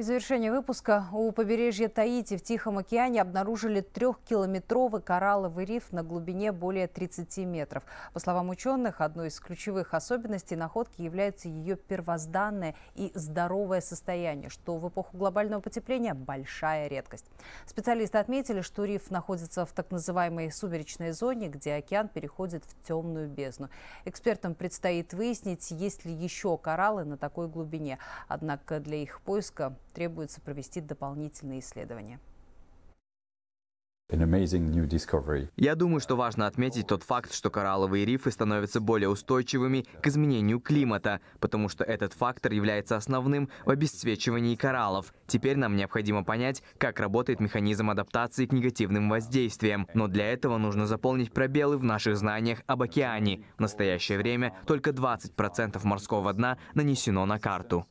И завершение выпуска. У побережья Таити в Тихом океане обнаружили трехкилометровый коралловый риф на глубине более 30 метров. По словам ученых, одной из ключевых особенностей находки является ее первозданное и здоровое состояние, что в эпоху глобального потепления большая редкость. Специалисты отметили, что риф находится в так называемой сумеречной зоне, где океан переходит в темную бездну. Экспертам предстоит выяснить, есть ли еще кораллы на такой глубине. Однако для их поиска требуется провести дополнительные исследования. Я думаю, что важно отметить тот факт, что коралловые рифы становятся более устойчивыми к изменению климата, потому что этот фактор является основным в обесцвечивании кораллов. Теперь нам необходимо понять, как работает механизм адаптации к негативным воздействиям. Но для этого нужно заполнить пробелы в наших знаниях об океане. В настоящее время только 20% морского дна нанесено на карту.